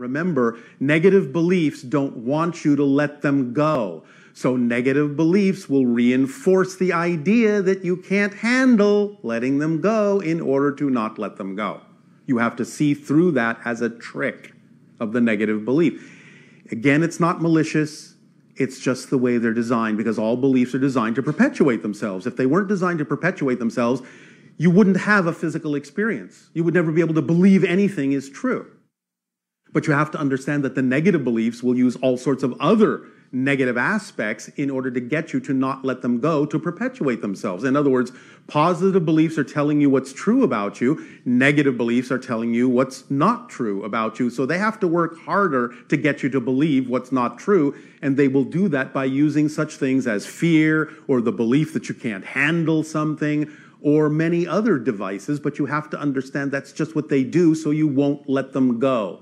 Remember, negative beliefs don't want you to let them go. So negative beliefs will reinforce the idea that you can't handle letting them go in order to not let them go. You have to see through that as a trick of the negative belief. Again, it's not malicious. It's just the way they're designed because all beliefs are designed to perpetuate themselves. If they weren't designed to perpetuate themselves, you wouldn't have a physical experience. You would never be able to believe anything is true. But you have to understand that the negative beliefs will use all sorts of other negative aspects in order to get you to not let them go to perpetuate themselves. In other words, positive beliefs are telling you what's true about you, negative beliefs are telling you what's not true about you. So they have to work harder to get you to believe what's not true, and they will do that by using such things as fear or the belief that you can't handle something or many other devices, but you have to understand that's just what they do so you won't let them go.